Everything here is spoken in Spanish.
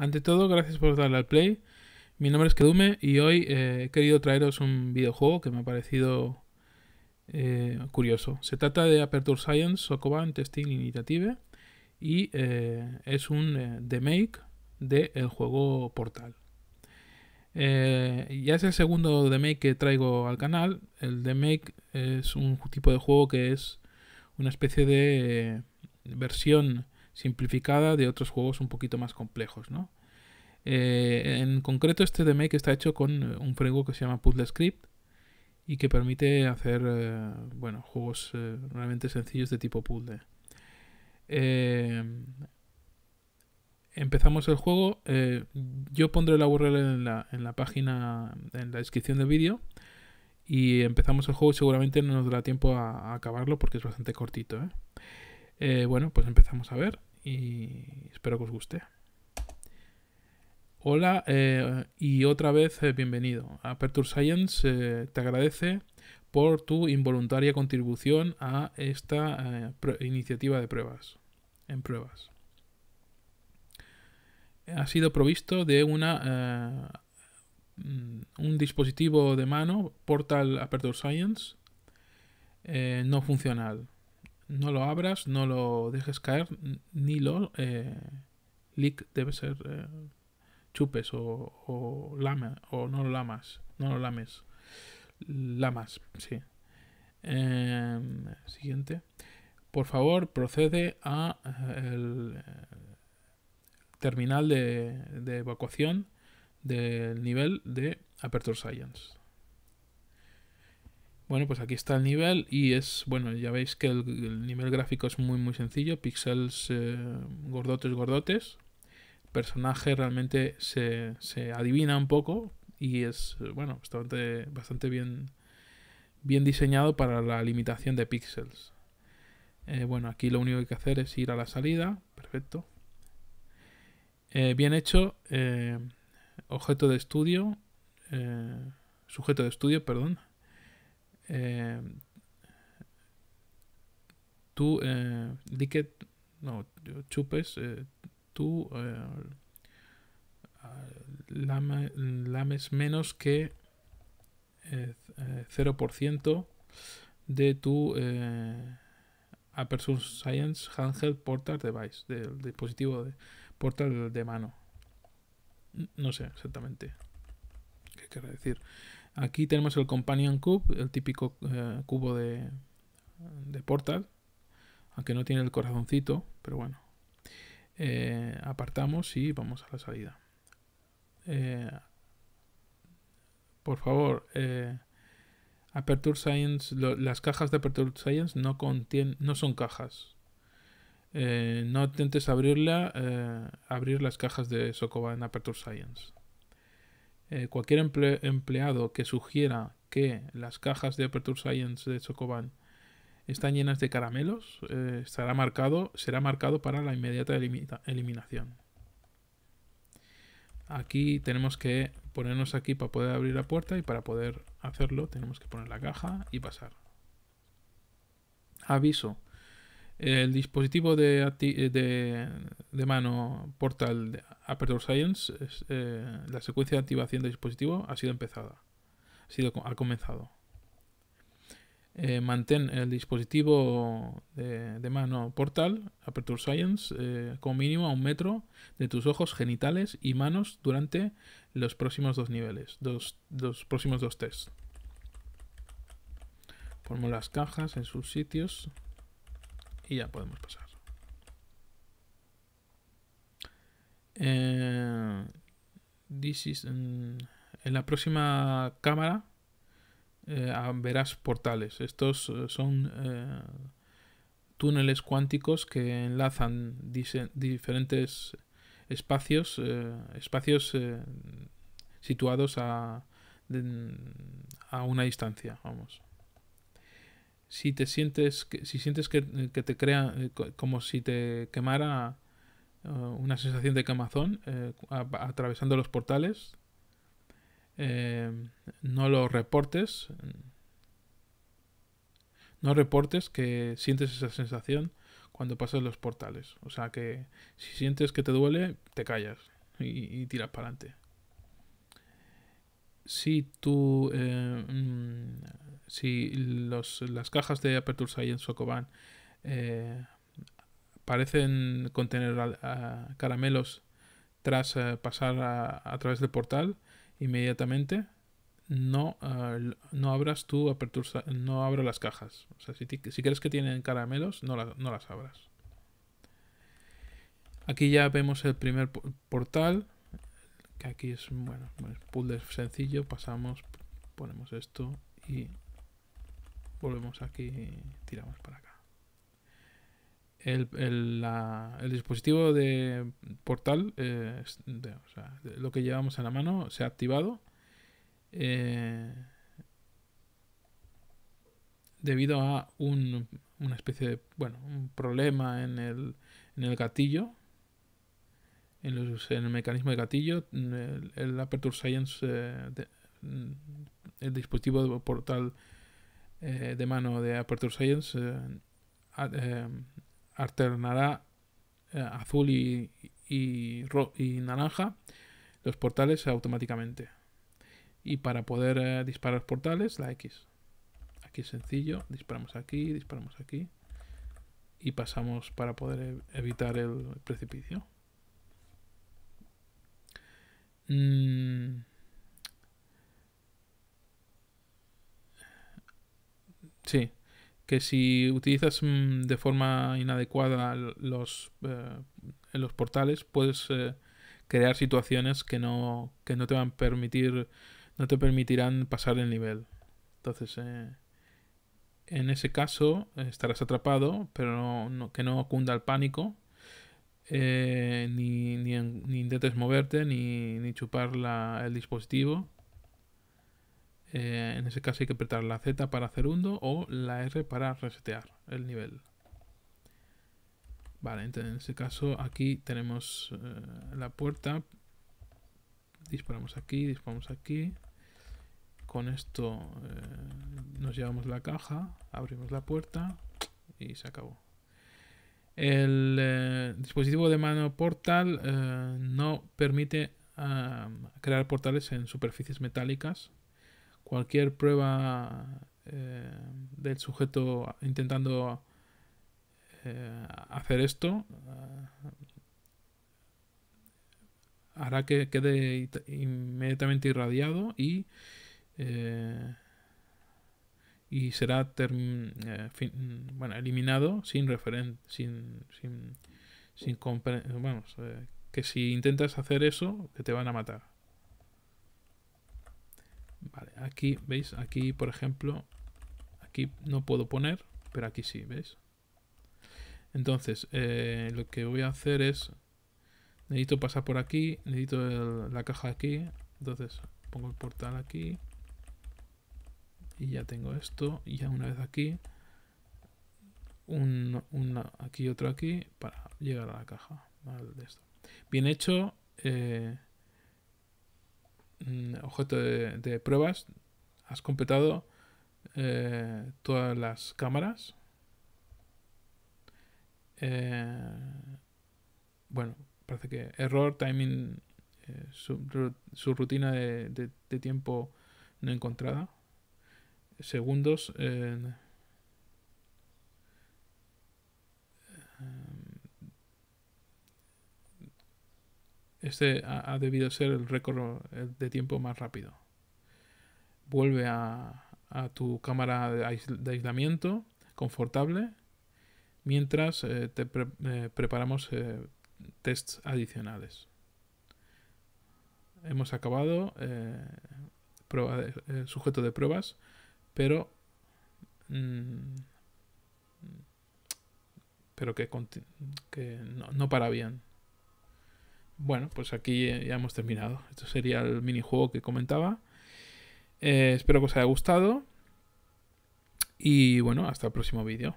Ante todo, gracias por darle al play. Mi nombre es Kedume y hoy eh, he querido traeros un videojuego que me ha parecido eh, curioso. Se trata de Aperture Science Sokoban Testing Initiative y eh, es un demake del juego Portal. ya es el segundo demake que traigo al canal. El demake es un tipo de juego que es una especie de versión simplificada de otros juegos un poquito más complejos, ¿no? Eh, en concreto este que está hecho con eh, un framework que se llama Script y que permite hacer eh, bueno, juegos realmente sencillos de tipo puzzle. empezamos el juego. yo pondré la URL en la, página, en la descripción del vídeo. Y empezamos el juego. Seguramente no nos dará tiempo a acabarlo porque es bastante cortito. bueno, pues empezamos a ver y espero que os guste. Hola eh, y otra vez eh, bienvenido. Aperture Science eh, te agradece por tu involuntaria contribución a esta iniciativa de pruebas. En pruebas. Ha sido provisto de una un dispositivo de mano, Portal Aperture Science, no funcional. No lo abras, no lo dejes caer, ni lo leak debe ser chupes o, o o no lo lamas, no lo lames. Lamas, sí. Em, siguiente. Por favor, procede a eh, el eh, terminal de, de evacuación del nivel de Aperture Science. Bueno, pues aquí está el nivel y es, bueno, ya veis que el, nivel gráfico es muy muy sencillo, pixels eh, gordotes gordotes personaje realmente se, se adivina un poco y es, bueno, bastante, bastante bien, bien diseñado para la limitación de píxeles. Eh, bueno, aquí lo único que hay que hacer es ir a la salida. Perfecto. Eh, bien hecho. Eh, objeto de estudio. sujeto de estudio, perdón. tú, liquid, no, chupes, tú eh, lames menos que 0% eh, eh, de tu Aperture Science Handheld Portal Device, del dispositivo de portal de mano. No sé exactamente qué quiere decir. Aquí tenemos el Companion Cube, el típico cubo de, de Portal, aunque no tiene el corazoncito, pero bueno. Eh, apartamos y vamos a la salida. Eh, por favor, eh, Aperture Science, las cajas de Aperture Science no, contienen, no son cajas. no intentes abrirla, abrir las cajas de Sokoba Aperture Science. cualquier empleado que sugiera que las cajas de Aperture Science de Sokoban están llenas de caramelos, eh, marcado, será marcado para la inmediata eliminación. Aquí tenemos que ponernos aquí para poder abrir la puerta y para poder hacerlo tenemos que poner la caja y pasar. Aviso. El dispositivo de, eh, mano portal de Aperture Science, eh, la secuencia de activación del dispositivo ha sido empezada, ha comenzado. Eh, mantén el dispositivo de, mano portal, Aperture Science, eh, como mínimo a un metro de tus ojos genitales y manos durante los próximos dos niveles, dos, los próximos dos tests. Formo las cajas en sus sitios y ya podemos pasar. Eh, this is, mm, en la próxima cámara eh, verás portales. Estos eh, son eh, túneles cuánticos que enlazan diferentes espacios, espacios situados a, una distancia, vamos. Si te sientes que, si sientes que, que te crea como si te quemara una sensación de quemazón atravesando los portales, Em, no lo reportes, mm, no reportes que sientes esa sensación cuando pasas los portales. O sea que si sientes que te duele, te callas y, tiras para adelante. Si tú, em, mm, si las cajas de Aperture Science en eh, parecen contener caramelos tras eh, pasar a, a, través del portal, inmediatamente no, no abras tu apertura, no abra las cajas. si, crees que tienen caramelos, no, no las abras. Aquí ya vemos el primer portal, que aquí es, bueno, puzzle sencillo. Pasamos, ponemos esto y volvemos aquí tiramos para acá el, el, la, el dispositivo de portal, eh, lo que llevamos a la mano, se ha activado eh, debido a un, una especie de, bueno, un problema en el, en el gatillo, en, los, en, el mecanismo de gatillo, el, el Aperture Science, eh, mm, el dispositivo de portal eh, de mano de Aperture Science eh, alternará eh, azul y, y, naranja los portales automáticamente. Y para poder eh, disparar portales, la X. Aquí es sencillo, disparamos aquí, disparamos aquí. Y pasamos para poder evitar el precipicio. Mm. Sí, que si utilizas mm, de forma inadecuada los, eh, los portales, puedes eh, crear situaciones que no, te van a permitir, no te permitirán pasar el nivel. Entonces, eh, en ese caso estarás atrapado, pero que no cunda el pánico, ni, ni, ni, intentes moverte, ni, ni chupar la, el dispositivo. Eh, en ese caso hay que apretar la Z para hacer undo o la R para resetear el nivel. Vale, entonces en ese caso aquí tenemos eh, la puerta. Disparamos aquí, disparamos aquí. Con esto eh, nos llevamos la caja, abrimos la puerta y se acabó. El dispositivo de mano portal no permite ah, crear portales en superficies metálicas cualquier prueba eh, del sujeto intentando eh, hacer esto eh, hará que quede inmediatamente irradiado y y será bueno, eliminado sin referente, sin, sin, sin vamos, que si intentas hacer eso, que te van a matar. Vale, aquí, ¿veis? Aquí, por ejemplo, aquí no puedo poner, pero aquí sí, ¿veis? Entonces, eh, lo que voy a hacer es... Necesito pasar por aquí, necesito la caja aquí. Entonces, pongo el portal aquí. Y ya tengo esto. Y ya una vez aquí... Un, una, aquí otro aquí para llegar a la caja. Bien hecho. Eh, Mm, objeto de, pruebas, has completado eh, todas las cámaras. Eh, bueno, parece que error, timing, eh, su, rutina de, de, tiempo no encontrada. Segundos. Este ha, debido ser el récord eh, de tiempo más rápido. Vuelve a, tu cámara de, aislamiento confortable mientras eh, te eh, preparamos tests adicionales. Hemos acabado prueba sujeto de pruebas, pero mm, pero que, no para bien bueno, pues aquí ya hemos terminado. Esto sería el minijuego que comentaba. Eh, espero que os haya gustado. Y bueno, hasta el próximo vídeo.